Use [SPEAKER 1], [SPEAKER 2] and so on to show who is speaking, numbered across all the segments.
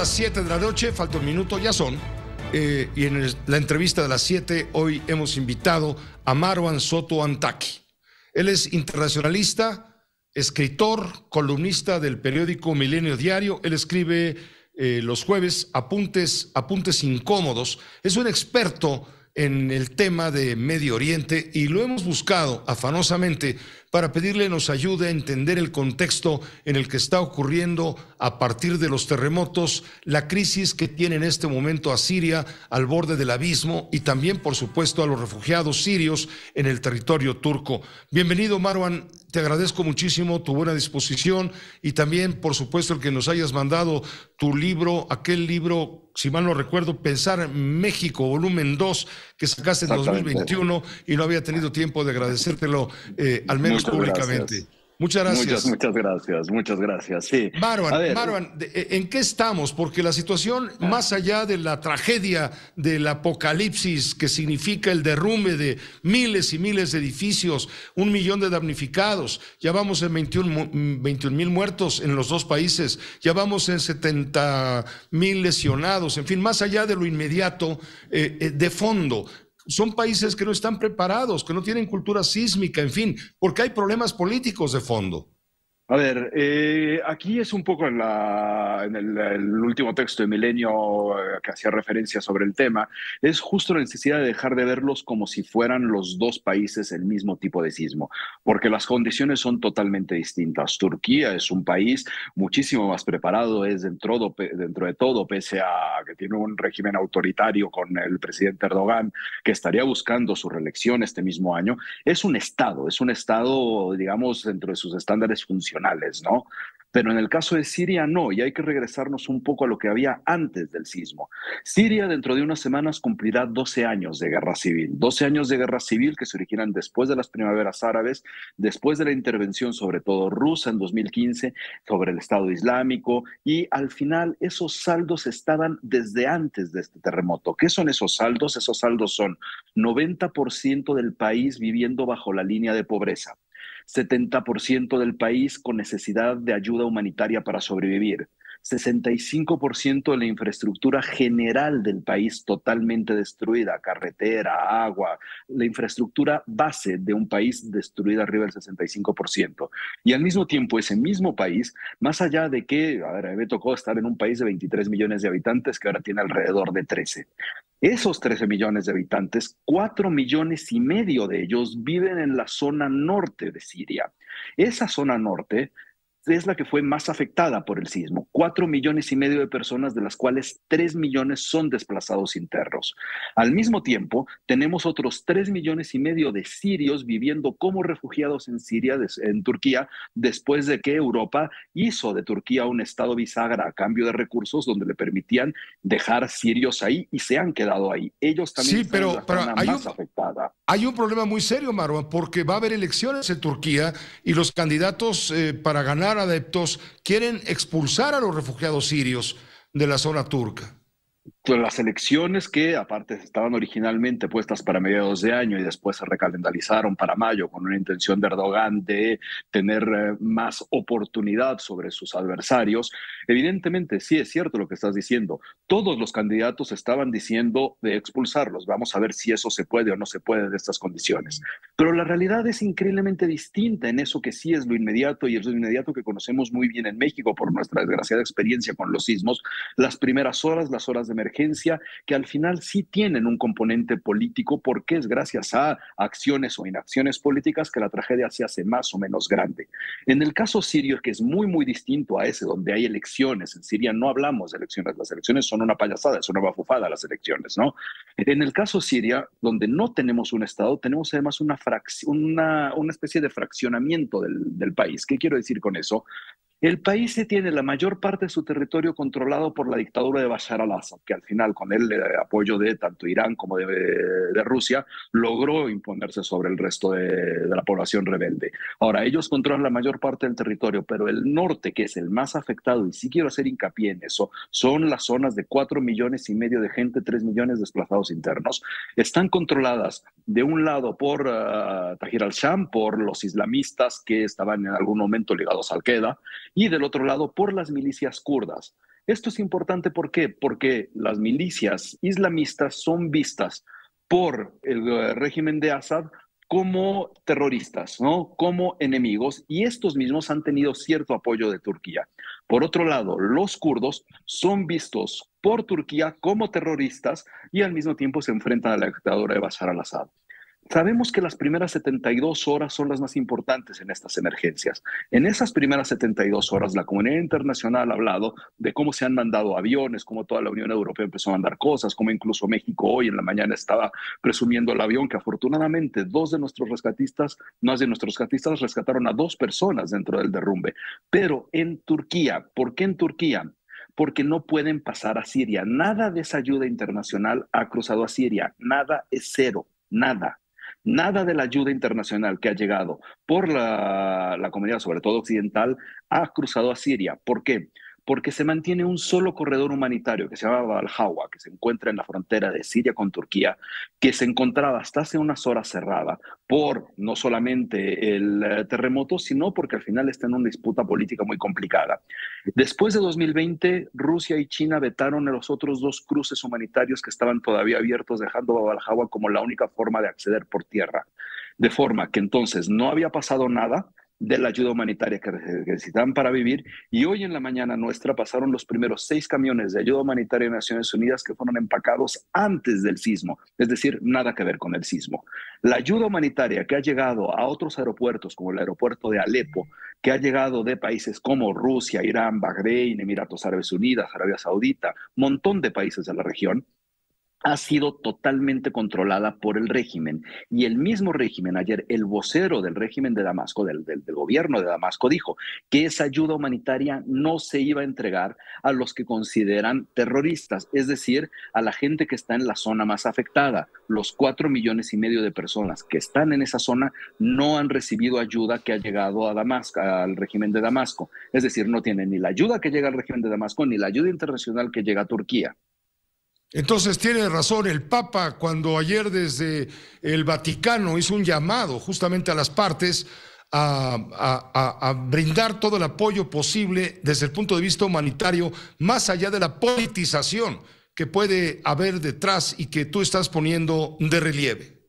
[SPEAKER 1] las 7 de la noche, falta un minuto, ya son. Eh, y en la entrevista de las siete, hoy hemos invitado a Marwan Soto Antaki. Él es internacionalista, escritor, columnista del periódico Milenio Diario. Él escribe eh, los jueves apuntes, apuntes incómodos. Es un experto en el tema de Medio Oriente y lo hemos buscado afanosamente para pedirle nos ayude a entender el contexto en el que está ocurriendo a partir de los terremotos, la crisis que tiene en este momento a Siria al borde del abismo y también, por supuesto, a los refugiados sirios en el territorio turco. Bienvenido, Marwan te agradezco muchísimo tu buena disposición y también, por supuesto, el que nos hayas mandado tu libro, aquel libro, si mal no recuerdo, Pensar México, volumen 2, que sacaste en 2021 y no había tenido tiempo de agradecértelo, eh, al menos públicamente. Muchas gracias. Muchas,
[SPEAKER 2] muchas gracias, muchas gracias. Sí. Marwan, Marwan,
[SPEAKER 1] eh, ¿en qué estamos? Porque la situación, ah. más allá de la tragedia del apocalipsis que significa el derrumbe de miles y miles de edificios, un millón de damnificados, ya vamos en 21 mil muertos en los dos países, ya vamos en 70 mil lesionados, en fin, más allá de lo inmediato, eh, eh, de fondo, son países que no están preparados, que no tienen cultura sísmica, en fin, porque hay problemas políticos de fondo.
[SPEAKER 2] A ver, eh, aquí es un poco en, la, en el, último texto de Milenio eh, que hacía referencia sobre el tema, es justo la necesidad de dejar de verlos como si fueran los dos países el mismo tipo de sismo, porque las condiciones son totalmente distintas. Turquía es un país muchísimo más preparado, es dentro de, dentro de todo, pese a que tiene un régimen autoritario con el presidente Erdogan, que estaría buscando su reelección este mismo año, es un Estado, es un Estado, digamos, dentro de sus estándares funcionales ¿no? Pero en el caso de Siria no, y hay que regresarnos un poco a lo que había antes del sismo. Siria dentro de unas semanas cumplirá 12 años de guerra civil, 12 años de guerra civil que se originan después de las primaveras árabes, después de la intervención sobre todo rusa en 2015 sobre el Estado Islámico, y al final esos saldos estaban desde antes de este terremoto. ¿Qué son esos saldos? Esos saldos son 90% del país viviendo bajo la línea de pobreza. 70% del país con necesidad de ayuda humanitaria para sobrevivir, 65% de la infraestructura general del país totalmente destruida, carretera, agua, la infraestructura base de un país destruida arriba del 65%. Y al mismo tiempo, ese mismo país, más allá de que, a ver, me tocó estar en un país de 23 millones de habitantes que ahora tiene alrededor de 13. Esos 13 millones de habitantes, 4 millones y medio de ellos viven en la zona norte de Siria. Esa zona norte es la que fue más afectada por el sismo. Cuatro millones y medio de personas, de las cuales tres millones son desplazados internos. Al mismo tiempo, tenemos otros tres millones y medio de sirios viviendo como refugiados en Siria, en Turquía, después de que Europa hizo de Turquía un estado bisagra a cambio de recursos donde le permitían dejar sirios ahí y se han quedado ahí. Ellos también sí, la hay más un, afectada.
[SPEAKER 1] Hay un problema muy serio, Marwan, porque va a haber elecciones en Turquía y los candidatos eh, para ganar adeptos quieren expulsar a los refugiados sirios de la zona turca
[SPEAKER 2] las elecciones que aparte estaban originalmente puestas para mediados de año y después se recalendarizaron para mayo con una intención de Erdogan de tener eh, más oportunidad sobre sus adversarios, evidentemente sí es cierto lo que estás diciendo. Todos los candidatos estaban diciendo de expulsarlos. Vamos a ver si eso se puede o no se puede de estas condiciones. Pero la realidad es increíblemente distinta en eso que sí es lo inmediato y es lo inmediato que conocemos muy bien en México por nuestra desgraciada experiencia con los sismos. Las primeras horas, las horas de emergencia que al final sí tienen un componente político porque es gracias a acciones o inacciones políticas que la tragedia se hace más o menos grande. En el caso sirio, que es muy, muy distinto a ese donde hay elecciones, en Siria no hablamos de elecciones, las elecciones son una payasada, es una bafufada las elecciones, ¿no? En el caso Siria, donde no tenemos un Estado, tenemos además una, una, una especie de fraccionamiento del, del país. ¿Qué quiero decir con eso? El país se tiene la mayor parte de su territorio controlado por la dictadura de Bashar al-Assad, que al final, con el eh, apoyo de tanto Irán como de, Rusia, logró imponerse sobre el resto de, la población rebelde. Ahora, ellos controlan la mayor parte del territorio, pero el norte, que es el más afectado, y sí quiero hacer hincapié en eso, son las zonas de cuatro millones y medio de gente, tres millones de desplazados internos, están controladas de un lado por uh, ah, Tahir al-Sham, por los islamistas que estaban en algún momento ligados al Qaeda, y del otro lado por las milicias kurdas. Esto es importante ¿por qué? porque las milicias islamistas son vistas por el eh, régimen de Assad como terroristas, ¿no? como enemigos, y estos mismos han tenido cierto apoyo de Turquía. Por otro lado, los kurdos son vistos por Turquía como terroristas y al mismo tiempo se enfrentan a la dictadura de Bashar al-Assad. Sabemos que las primeras 72 horas son las más importantes en estas emergencias. En esas primeras 72 horas, la comunidad internacional ha hablado de cómo se han mandado aviones, cómo toda la Unión Europea empezó a mandar cosas, cómo incluso México hoy en la mañana estaba presumiendo el avión que afortunadamente dos de nuestros rescatistas, no de nuestros rescatistas, rescataron a dos personas dentro del derrumbe. Pero en Turquía, ¿por qué en Turquía? porque no pueden pasar a Siria. Nada de esa ayuda internacional ha cruzado a Siria. Nada es cero, nada. Nada de la ayuda internacional que ha llegado por la, comunidad, sobre todo occidental, ha cruzado a Siria. ¿Por qué? porque se mantiene un solo corredor humanitario que se llama Balhawa, que se encuentra en la frontera de Siria con Turquía, que se encontraba hasta hace unas horas cerrada por no solamente el eh, terremoto, sino porque al final está en una disputa política muy complicada. Después de 2020, Rusia y China vetaron a los otros dos cruces humanitarios que estaban todavía abiertos, dejando a como la única forma de acceder por tierra. De forma que entonces no había pasado nada, de la ayuda humanitaria que necesitan para vivir. Y hoy en la mañana nuestra pasaron los primeros seis camiones de ayuda humanitaria de Naciones Unidas que fueron empacados antes del sismo, es decir, nada que ver con el sismo. La ayuda humanitaria que ha llegado a otros aeropuertos, como el aeropuerto de Alepo, que ha llegado de países como Rusia, Irán, Bahrein, Emiratos Árabes Unidos, Arabia Saudita, montón de países de la región, ha sido totalmente controlada por el régimen. Y el mismo régimen, ayer el vocero del régimen de Damasco, del, gobierno de Damasco, dijo que esa ayuda humanitaria no se iba a entregar a los que consideran terroristas, es decir, a la gente que está en la zona más afectada. Los cuatro millones y medio de personas que están en esa zona no han recibido ayuda que ha llegado a Damasco, al régimen de Damasco. Es decir, no tienen ni la ayuda que llega al régimen de Damasco ni la ayuda internacional que llega a Turquía.
[SPEAKER 1] Entonces tiene razón el Papa cuando ayer desde el Vaticano hizo un llamado justamente a las partes a, brindar todo el apoyo posible desde el punto de vista humanitario, más allá de la politización que puede haber detrás y que tú estás poniendo
[SPEAKER 2] de relieve.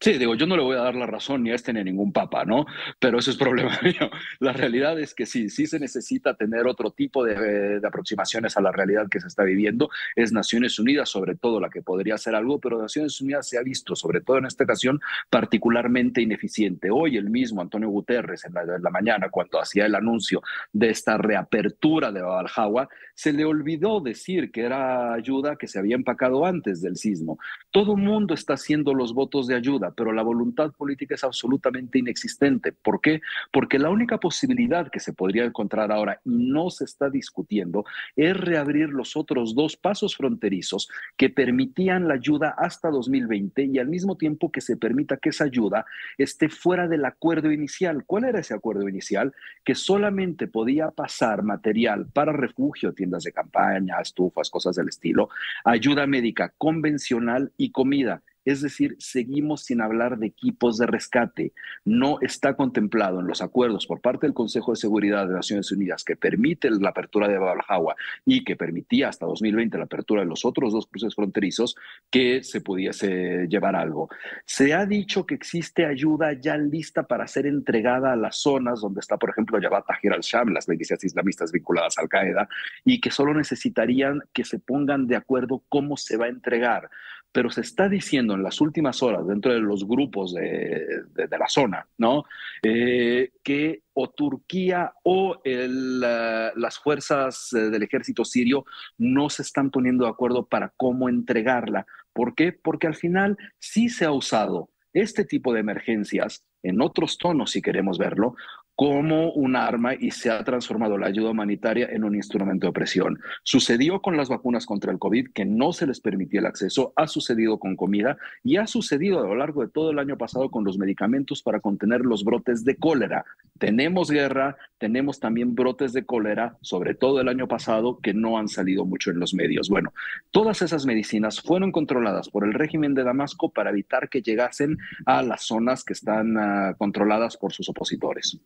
[SPEAKER 2] Sí, digo, yo no le voy a dar la razón ni a este ni a ningún papa, ¿no? Pero eso es problema mío. La realidad es que sí, sí se necesita tener otro tipo eh, de, aproximaciones a la realidad que se está viviendo. Es Naciones Unidas, sobre todo, la que podría hacer algo, pero Naciones Unidas se ha visto, sobre todo en esta ocasión, particularmente ineficiente. Hoy el mismo Antonio Guterres, en la, mañana, cuando hacía el anuncio de esta reapertura de Babaljawa, se le olvidó decir que era ayuda que se había empacado antes del sismo. Todo el mundo está haciendo los votos de ayuda pero la voluntad política es absolutamente inexistente. ¿Por qué? Porque la única posibilidad que se podría encontrar ahora y no se está discutiendo es reabrir los otros dos pasos fronterizos que permitían la ayuda hasta 2020 y al mismo tiempo que se permita que esa ayuda esté fuera del acuerdo inicial. ¿Cuál era ese acuerdo inicial? Que solamente podía pasar material para refugio, tiendas de campaña, estufas, cosas del estilo, ayuda médica convencional y comida. Es decir, seguimos sin hablar de equipos de rescate. No está contemplado en los acuerdos por parte del Consejo de Seguridad de Naciones Unidas que permite la apertura de al-Hawa y que permitía hasta 2020 la apertura de los otros dos cruces fronterizos que se pudiese llevar algo. Se ha dicho que existe ayuda ya lista para ser entregada a las zonas donde está, por ejemplo, Yabat Tahir al-Sham, las milicias islamistas vinculadas a Al-Qaeda, y que solo necesitarían que se pongan de acuerdo cómo se va a entregar pero se está diciendo en las últimas horas dentro de los grupos de, la zona, ¿no? Eh, que o Turquía o las fuerzas eh, del ejército sirio no se están poniendo de acuerdo para cómo entregarla. ¿Por qué? Porque al final sí se ha usado este tipo de emergencias en otros tonos, si queremos verlo, como un arma y se ha transformado la ayuda humanitaria en un instrumento de opresión. Sucedió con las vacunas contra el COVID, que no se les permitía el acceso, ha sucedido con comida y ha sucedido a lo largo de todo el año pasado con los medicamentos para contener los brotes de cólera. Tenemos guerra, tenemos también brotes de cólera, sobre todo el año pasado, que no han salido mucho en los medios. Bueno, todas esas medicinas fueron controladas por el régimen de Damasco para evitar que llegasen a las zonas que están ah, controladas por sus opositores.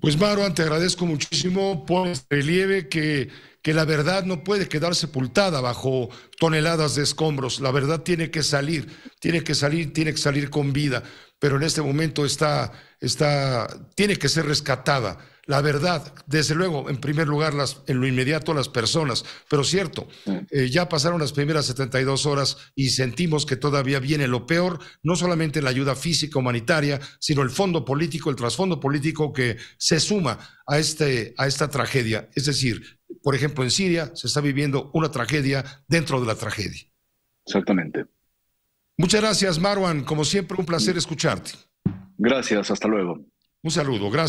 [SPEAKER 1] Pues Marwan, te agradezco muchísimo por relieve que, que la verdad no puede quedar sepultada bajo toneladas de escombros. La verdad tiene que salir, tiene que salir, tiene que salir con vida, pero en este momento está, está, tiene que ser rescatada la verdad, desde luego, en primer lugar, en lo inmediato las personas, pero cierto, mm. eh, ya pasaron las primeras 72 horas y sentimos que todavía viene lo peor, no solamente la ayuda física humanitaria, sino el fondo político, el trasfondo político que se suma a, este, a esta tragedia. Es decir, por ejemplo, en Siria se está viviendo una tragedia dentro de la tragedia. Exactamente. Muchas gracias, Marwan. Como siempre, un placer escucharte. Gracias, hasta luego. Un saludo, gracias.